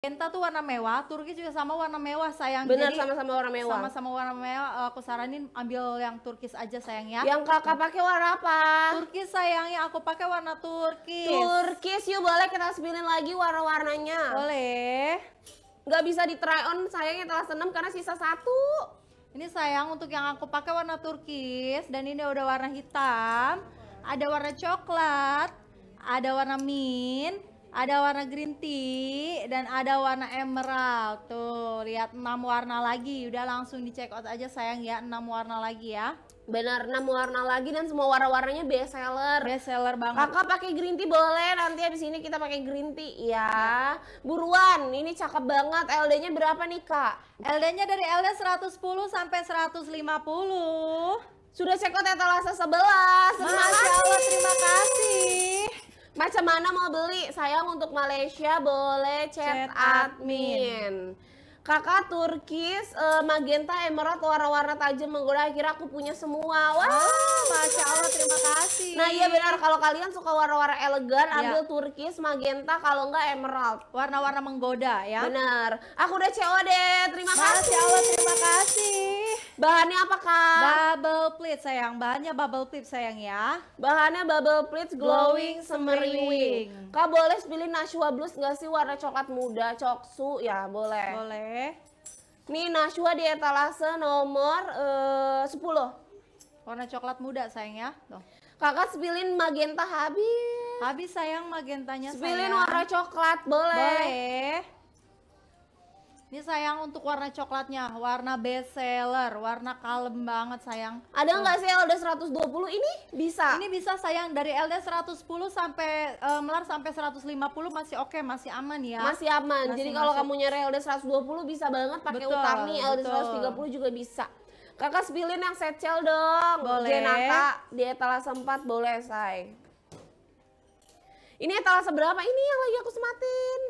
Kenta tuh warna mewah, Turki juga sama warna mewah sayang. Benar sama-sama warna mewah. Sama-sama warna mewah. Eh, aku saranin ambil yang Turkis aja sayang ya. Yang kakak pakai warna apa? Turkis ya, aku pakai warna Turkis. Turkis yuk boleh kita sebilin lagi warna-warnanya. Boleh. Gak bisa di try on sayangnya telah senam karena sisa satu. Ini sayang untuk yang aku pakai warna Turkis dan ini udah warna hitam. Ada warna coklat, ada warna mint, ada warna green tea dan ada warna emerald tuh lihat enam warna lagi udah langsung di check out aja sayang ya enam warna lagi ya benar enam warna lagi dan semua warna-warnanya best seller best seller banget kakak pakai green tea boleh nanti abis ini kita pakai green tea ya buruan ini cakep banget LD nya berapa nih kak LD nya dari LD 110 sampai 150 sudah check out etalase ya, 11 terima kasih Macam mana mau beli? saya untuk Malaysia boleh chat, chat admin. admin. Kakak Turkis, uh, magenta, emerald, warna-warna tajam menggoda. Akhirnya aku punya semua. Wah, wow. Ah, masya Allah, terima kasih. Nah iya benar, kalau kalian suka warna-warna elegan, ya. ambil Turkis, magenta, kalau enggak emerald. Warna-warna menggoda ya. bener Aku udah COD. Terima masya kasih. Masya Allah, terima kasih. Bahannya apa kak? Bubble pleats sayang. Bahannya bubble pleats sayang ya. Bahannya bubble pleats glowing, glowing semeriwing. Kak boleh pilih Nashua Blues nggak sih warna coklat muda, coksu ya boleh. Boleh. Nih Nashua di etalase nomor eh, uh, 10. Warna coklat muda sayang ya. Tuh. Kakak spilin magenta habis. Habis sayang magentanya spilin sayang. Spilin warna coklat boleh. Boleh ini sayang untuk warna coklatnya, warna best seller, warna kalem banget sayang. Ada nggak oh. sih LD 120 ini bisa? Ini bisa sayang dari LD 110 sampai uh, melar sampai 150 masih oke, okay, masih aman ya. Masih aman. Masih Jadi kalau kamu nyari LD 120 bisa banget pakai Utami, LD betul. 130 juga bisa. Kakak spilin yang secel dong. Boleh. Jenaka di etalase 4 boleh, say. Ini etalase berapa? Ini yang lagi aku sematin.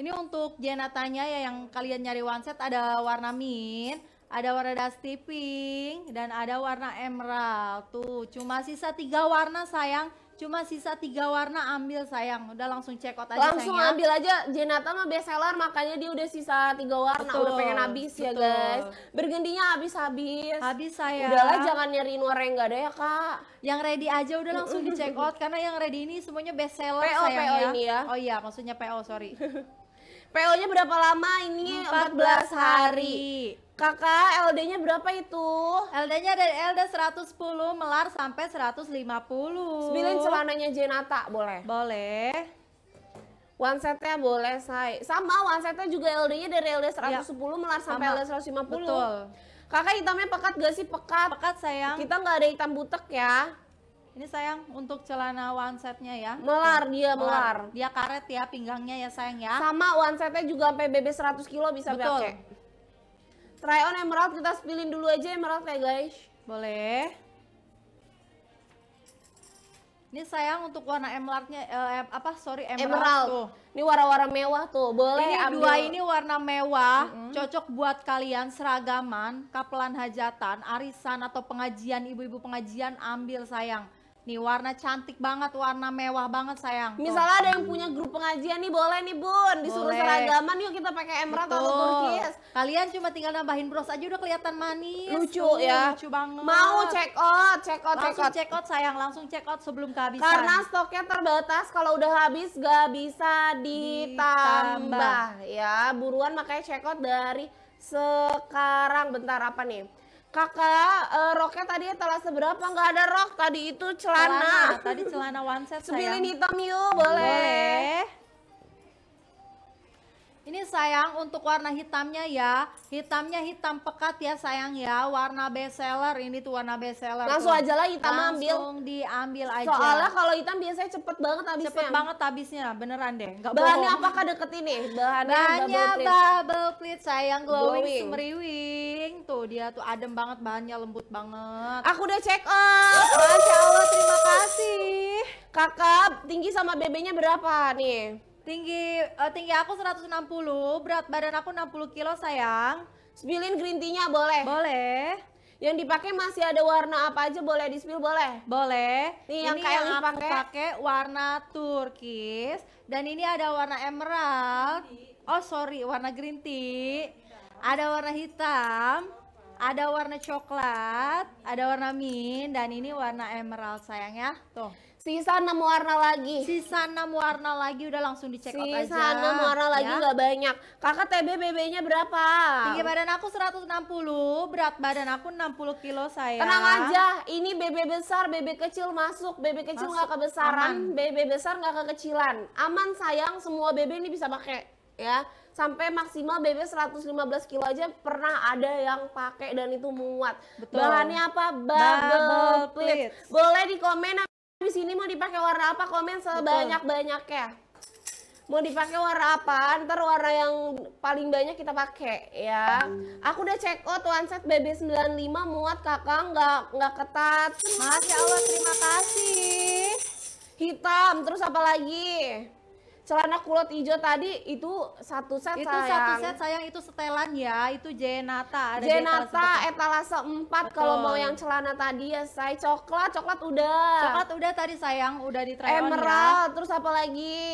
Ini untuk jenatanya ya yang kalian nyari one set ada warna mint, ada warna dusty pink dan ada warna emerald. Tuh, cuma sisa tiga warna sayang. Cuma sisa tiga warna ambil sayang. Udah langsung check out aja Langsung sayangnya. ambil aja. Jenata mah best seller makanya dia udah sisa tiga warna. Betul, udah pengen habis ya, betul. ya guys. Bergendinya habis-habis. Habis sayang. Udahlah jangan nyariin warna yang gak ada ya kak. Yang ready aja udah langsung di check out. karena yang ready ini semuanya best seller PO, sayang PO ya. ini ya. Oh iya maksudnya PO sorry. PO-nya berapa lama ini? 14, belas hari. Kakak, LD-nya berapa itu? LD-nya dari LD 110 melar sampai 150. Sembilan celananya Jenata, boleh? Boleh. One setnya boleh, saya. Sama, one setnya juga LD-nya dari LD 110 ya, melar sampai sama. LD 150. Betul. Kakak hitamnya pekat gak sih? Pekat. Pekat, sayang. Kita nggak ada hitam butek ya. Ini sayang untuk celana one setnya ya. Melar dia melar. melar. Dia karet ya pinggangnya ya sayang ya. Sama one setnya juga sampai BB 100 kilo bisa Betul. pakai. Try on emerald kita spilin dulu aja emerald ya guys. Boleh. Ini sayang untuk warna emeraldnya eh, apa sorry emerald, emerald. tuh. Ini warna-warna mewah tuh. Boleh ini ambil. dua ini warna mewah, mm -hmm. cocok buat kalian seragaman, kapelan hajatan, arisan atau pengajian ibu-ibu pengajian ambil sayang Nih warna cantik banget, warna mewah banget sayang. Misalnya ada yang punya grup pengajian nih boleh nih Bun, disuruh boleh. seragaman yuk kita pakai emerald atau turkis. Kalian cuma tinggal nambahin bros aja udah kelihatan manis. Lucu Tuh, ya. Lucu banget. Mau check out, check out, langsung check out. check out sayang, langsung check out sebelum kehabisan. Karena stoknya terbatas, kalau udah habis gak bisa ditambah, ditambah. ya. Buruan makanya check out dari sekarang bentar apa nih? Kakak uh, roknya tadi telah seberapa? Gak ada rok tadi itu celana. celana. Tadi celana one set. Sembilan hitam yuk, boleh. Boleh. Ini sayang untuk warna hitamnya ya. Hitamnya hitam pekat ya sayang ya. Warna bestseller ini tuh warna bestseller. Langsung aja lah hitam Langsung ambil. Langsung diambil aja. Soalnya kalau hitam biasanya cepet banget habisnya. Cepet banget habisnya beneran deh. Gak Bahannya bohong. apakah deket ini? Bahannya Bahannya bubble pleat. Bubble pleat sayang glowing, glowing semeriwing. Tuh dia tuh adem banget bahannya lembut banget. Aku udah check out. Masya Allah terima kasih. Kakak tinggi sama bebenya berapa nih? Tinggi uh, tinggi aku 160, berat badan aku 60 kilo sayang. spilin green tea-nya boleh? Boleh. Yang dipakai masih ada warna apa aja boleh di spill boleh? Boleh. Nih yang kayak aku pakai warna turkis dan ini ada warna emerald. Oh sorry warna green tea. Ada warna hitam ada warna coklat, ada warna mint, dan ini warna emerald sayang ya. Tuh. Sisa enam warna lagi. Sisa enam warna lagi udah langsung dicek out aja. Sisa enam warna lagi ya. nggak banyak. Kakak TB BB-nya berapa? Tinggi badan aku 160, berat badan aku 60 kilo saya. Tenang aja, ini BB besar, BB kecil masuk, BB kecil nggak kebesaran, aman. BB besar nggak kekecilan. Aman sayang, semua BB ini bisa pakai ya sampai maksimal BB 115 kilo aja pernah ada yang pakai dan itu muat. Betul. Bahannya apa? Bubble, Bubble pleats Boleh di komen di sini mau dipakai warna apa? Komen sebanyak-banyaknya. Mau dipakai warna apa? Ntar warna yang paling banyak kita pakai ya. Aku udah cek out one set BB95 muat kakak nggak nggak ketat. Masya Allah terima kasih. Hitam terus apa lagi? celana kulot hijau tadi itu satu set itu sayang. satu set sayang itu setelan ya itu jenata ada jenata etalase empat kalau mau yang celana tadi ya saya coklat coklat udah coklat udah tadi sayang udah di trial ya. emerald ya. terus apa lagi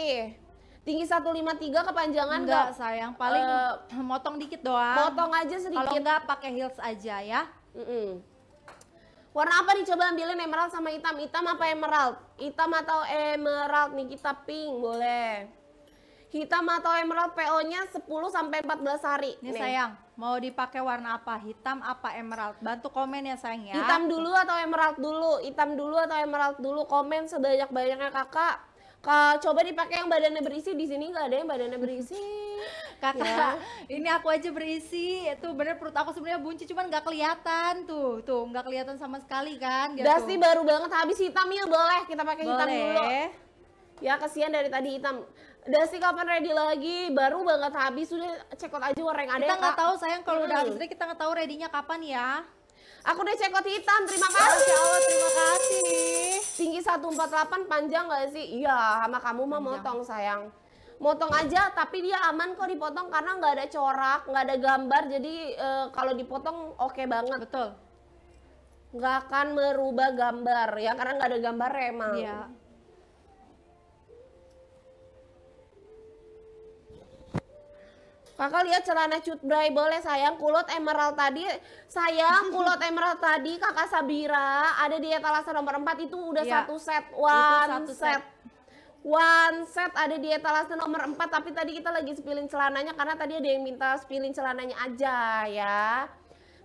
tinggi 153 kepanjangan enggak gak, sayang paling uh, motong dikit doang motong aja sedikit kalau enggak pakai heels aja ya mm -mm. warna apa dicoba ambilin emerald sama hitam hitam apa emerald Hitam atau emerald nih kita pink boleh. Hitam atau emerald PO-nya 10 sampai 14 hari. Ini nih. sayang, mau dipakai warna apa? Hitam apa emerald? Bantu komen ya sayang ya. Hitam dulu atau emerald dulu? Hitam dulu atau emerald dulu? Komen sebanyak-banyaknya Kakak. Kalau coba dipakai yang badannya berisi di sini nggak ada yang badannya berisi. kata. ya. ini aku aja berisi. Tuh bener perut aku sebenarnya bunci cuman nggak kelihatan tuh. Tuh nggak kelihatan sama sekali kan. Gitu. Dasi baru banget habis hitam ya boleh kita pakai hitam dulu. Ya kasihan dari tadi hitam. Dasi kapan ready lagi? Baru banget habis sudah cekot aja warna yang ada. Kita ya, nggak ya, tahu sayang kalau hmm. udah habis ready kita nggak tahu readynya kapan ya. Aku udah cekot hitam. Terima kasih. Oh, terima kasih. Tinggi 148 panjang gak sih? Iya, sama kamu mah motong sayang. Motong aja, tapi dia aman kok dipotong karena nggak ada corak, nggak ada gambar. Jadi e, kalau dipotong oke okay banget. Betul. Nggak akan merubah gambar ya, karena nggak ada gambar emang. Iya. Kakak lihat celana cut bray boleh sayang kulot emerald tadi sayang kulot emerald tadi kakak Sabira ada di etalase nomor 4 itu udah ya, satu set one satu set. set one set ada di etalase nomor 4 tapi tadi kita lagi spilling celananya karena tadi ada yang minta spilling celananya aja ya.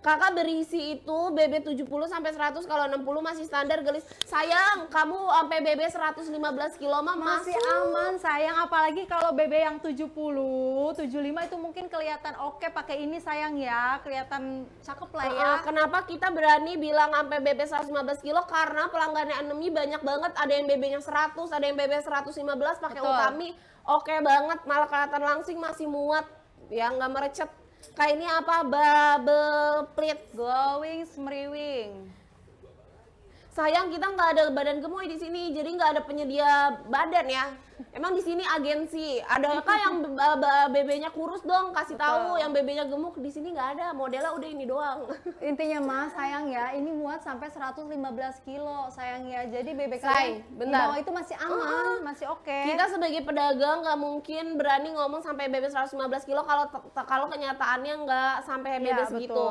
Kakak berisi itu BB 70 sampai 100 kalau 60 masih standar gelis. Sayang, kamu sampai BB 115 kilo mah masih masuk. aman sayang apalagi kalau BB yang 70, 75 itu mungkin kelihatan oke pakai ini sayang ya, kelihatan cakep lah ya. Uh, kenapa kita berani bilang sampai BB 115 kilo karena pelanggannya anemi banyak banget, ada yang BB-nya 100, ada yang BB 115 pakai utami. Oke banget, malah kelihatan langsing masih muat ya nggak merecet Kak ini apa? Bubble plate glowing semriwing. Sayang kita nggak ada badan gemoy di sini, jadi nggak ada penyedia badan ya. Emang di sini agensi, ada kah yang bb kurus dong kasih tahu, yang bb gemuk di sini nggak ada. Modelnya udah ini doang. Intinya Mas, sayang ya, ini muat sampai 115 kilo, sayang ya. Jadi BB kalian di itu masih aman, uh, masih oke. Okay. Kita sebagai pedagang nggak mungkin berani ngomong sampai BB 115 kilo kalau kalau kenyataannya nggak sampai BB ya, segitu.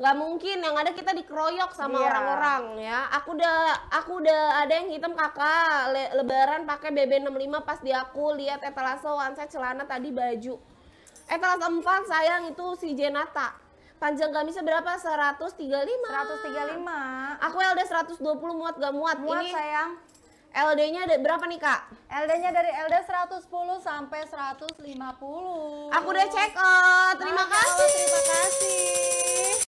nggak mungkin yang ada kita dikeroyok sama iya. orang-orang yeah. ya aku udah aku udah ada yang hitam kakak le, lebaran pakai BB 65 pas di aku lihat etalase wansa celana tadi baju. Etalase empat sayang itu si Jenata. Panjang gamisnya berapa? 135. 135. Aku LD 120 muat gak muat? Muat Ini sayang. LD-nya ada berapa nih kak? LD-nya dari LD 110 sampai 150. Aku udah check out. Terima nah, kasih. terima kasih.